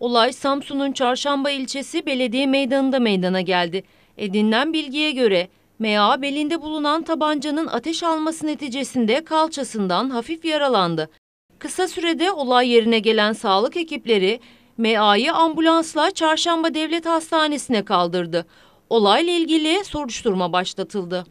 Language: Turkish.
Olay Samsun'un Çarşamba ilçesi belediye meydanında meydana geldi. Edinilen bilgiye göre MA belinde bulunan tabancanın ateş alması neticesinde kalçasından hafif yaralandı. Kısa sürede olay yerine gelen sağlık ekipleri MA'yı ambulansla Çarşamba Devlet Hastanesi'ne kaldırdı. Olayla ilgili soruşturma başlatıldı.